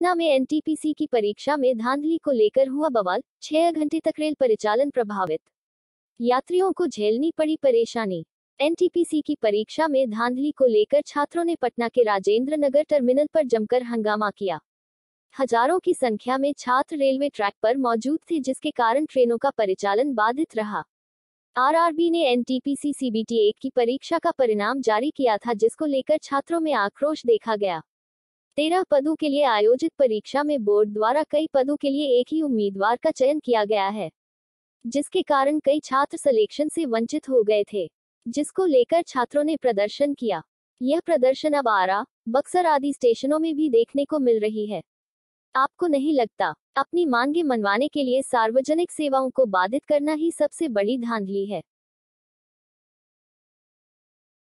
पटना में एनटीपीसी की परीक्षा में धांधली को लेकर हुआ बवाल छह घंटे तक रेल परिचालन प्रभावित यात्रियों को झेलनी पड़ी परेशानी एनटीपीसी की परीक्षा में धांधली को लेकर छात्रों ने पटना के राजेंद्र नगर टर्मिनल पर जमकर हंगामा किया हजारों की संख्या में छात्र रेलवे ट्रैक पर मौजूद थे जिसके कारण ट्रेनों का परिचालन बाधित रहा आरआरबी ने एनटीपीसी सीबीटी एक की परीक्षा का परिणाम जारी किया था जिसको लेकर छात्रों में आक्रोश देखा गया तेरह पदों के लिए आयोजित परीक्षा में बोर्ड द्वारा कई पदों के लिए एक ही उम्मीदवार का चयन किया गया है जिसके कारण कई छात्र सिलेक्शन से वंचित हो गए थे जिसको लेकर छात्रों ने प्रदर्शन किया यह प्रदर्शन अब आरा बक्सर आदि स्टेशनों में भी देखने को मिल रही है आपको नहीं लगता अपनी मांगे मनवाने के लिए सार्वजनिक सेवाओं को बाधित करना ही सबसे बड़ी धांधली है